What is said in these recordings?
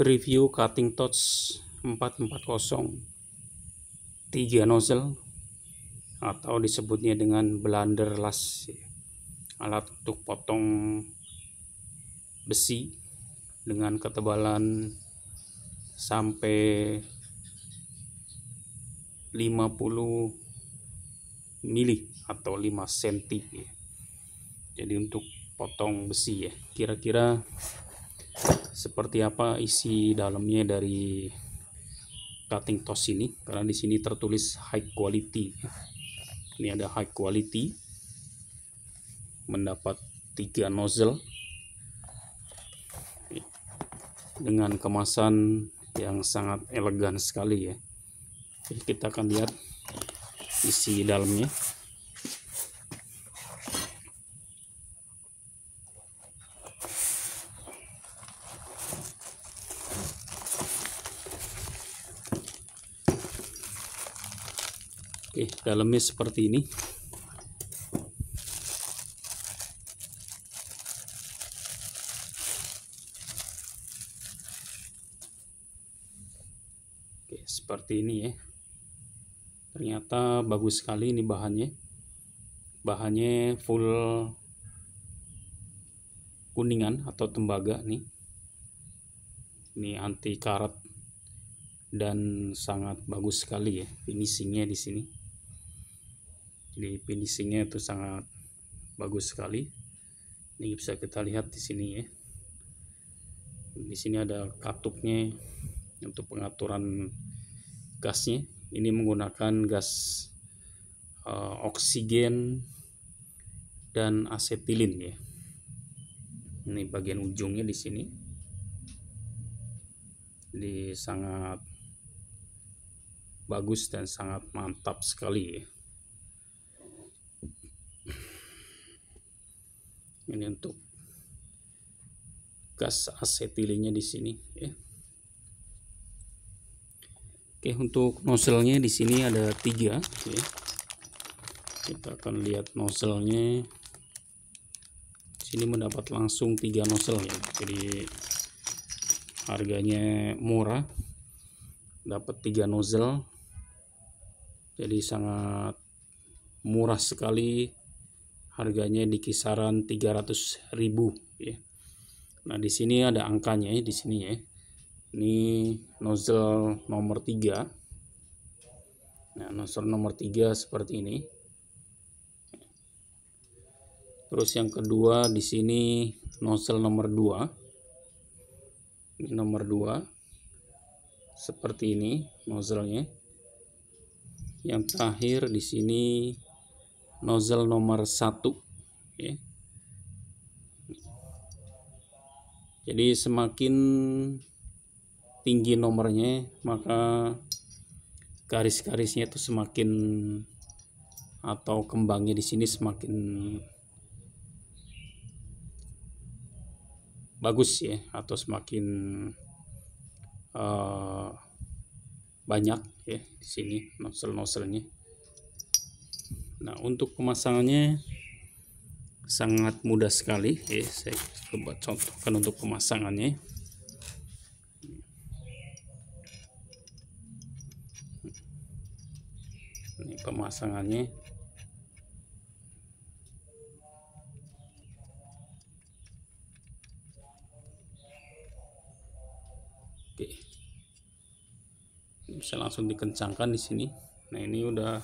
review cutting touch 440 3 nozzle atau disebutnya dengan blender las ya. alat untuk potong besi dengan ketebalan sampai 50 mili atau 5 cm ya. jadi untuk potong besi ya kira-kira seperti apa isi dalamnya dari cutting tos ini karena di sini tertulis high quality ini ada high quality mendapat tiga nozzle dengan kemasan yang sangat elegan sekali ya Jadi kita akan lihat isi dalamnya oke dalamnya seperti ini oke seperti ini ya ternyata bagus sekali ini bahannya bahannya full kuningan atau tembaga nih ini anti karat dan sangat bagus sekali ya finishingnya di sini di finishingnya itu sangat bagus sekali. Ini bisa kita lihat di sini ya. Di sini ada katupnya untuk pengaturan gasnya. Ini menggunakan gas uh, oksigen dan asetilin ya. Ini bagian ujungnya di sini. di sangat bagus dan sangat mantap sekali ya. ini untuk gas asetilenya di sini ya. Oke untuk nozzle-nya di sini ada tiga ya. kita akan lihat nozzle-nya sini mendapat langsung tiga nozzle ya jadi harganya murah dapat tiga nozzle jadi sangat murah sekali harganya di kisaran 300.000 ya. Nah, di sini ada angkanya ya di sini ya. Ini nozzle nomor 3. Nah, nozzle nomor 3 seperti ini. Terus yang kedua di sini nozzle nomor 2. Ini nomor 2. Seperti ini nozzle-nya. Yang terakhir di sini nozzle nomor satu, ya. jadi semakin tinggi nomornya maka garis-garisnya itu semakin atau kembangnya di sini semakin bagus ya atau semakin uh, banyak ya di sini nozzle-nozzlenya Nah untuk pemasangannya sangat mudah sekali ya saya coba contohkan untuk pemasangannya ini pemasangannya oke ini bisa langsung dikencangkan di sini nah ini udah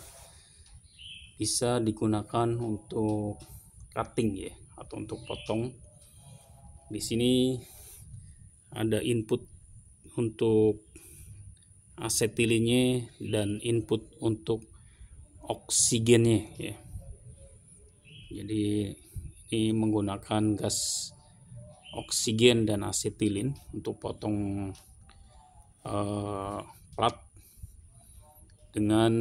bisa digunakan untuk cutting ya atau untuk potong di sini ada input untuk asetilinnya dan input untuk oksigennya ya jadi ini menggunakan gas oksigen dan asetilin untuk potong uh, plat dengan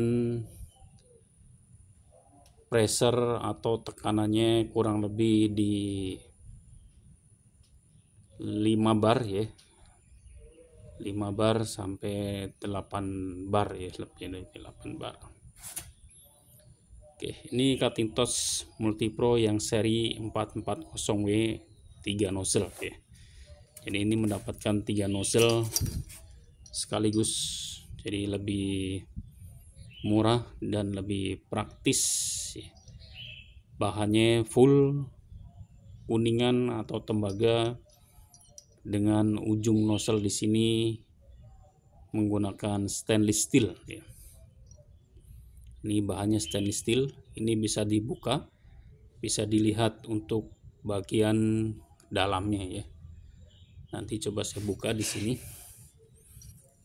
pressure atau tekanannya kurang lebih di 5 bar ya 5 bar sampai 8 bar ya lebih dari 8 bar oke ini cutting touch multipro yang seri 440W 3 nozzle ya jadi ini mendapatkan 3 nozzle sekaligus jadi lebih murah dan lebih praktis bahannya full kuningan atau tembaga dengan ujung nozzle di sini menggunakan stainless steel ya. Ini bahannya stainless steel, ini bisa dibuka, bisa dilihat untuk bagian dalamnya ya. Nanti coba saya buka di sini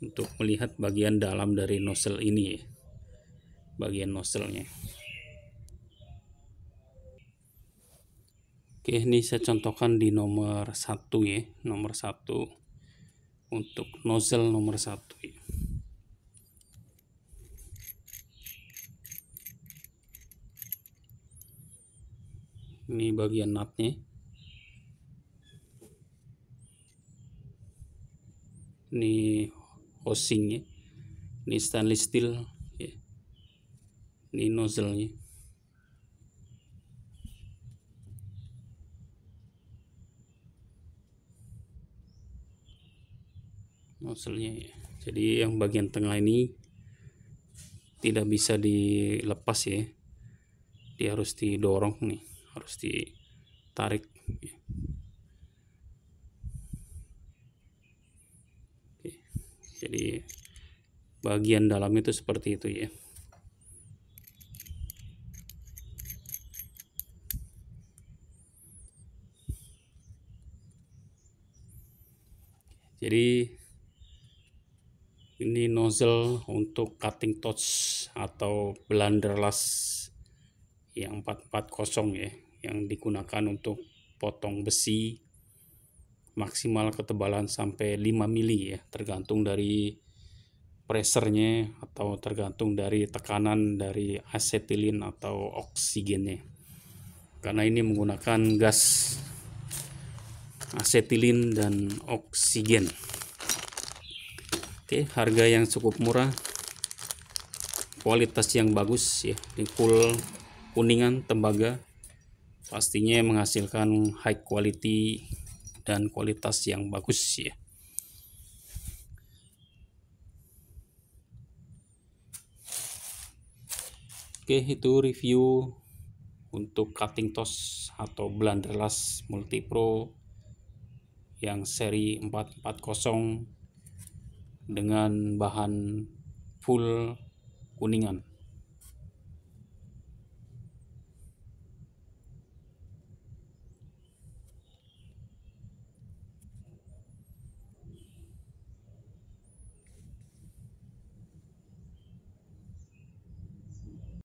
untuk melihat bagian dalam dari nozzle ini ya. Bagian nozzle-nya. Oke, ini saya contohkan di nomor satu ya, nomor satu untuk nozzle nomor satu. Ya. Ini bagian nutnya. Ini housingnya. Ini stainless steel ya. Ini nozzle-nya. nozzle ya. Jadi yang bagian tengah ini tidak bisa dilepas ya. Dia harus didorong nih, harus ditarik. Jadi bagian dalam itu seperti itu ya jadi ini nozzle untuk cutting torch atau blender las yang 440 ya yang digunakan untuk potong besi maksimal ketebalan sampai 5 mili ya tergantung dari pressernya atau tergantung dari tekanan dari asetilin atau oksigennya karena ini menggunakan gas asetilin dan oksigen Oke, harga yang cukup murah. Kualitas yang bagus ya, di full kuningan tembaga. Pastinya menghasilkan high quality dan kualitas yang bagus ya. Oke, itu review untuk cutting toss atau blunderlass multipro yang seri 440 dengan bahan full kuningan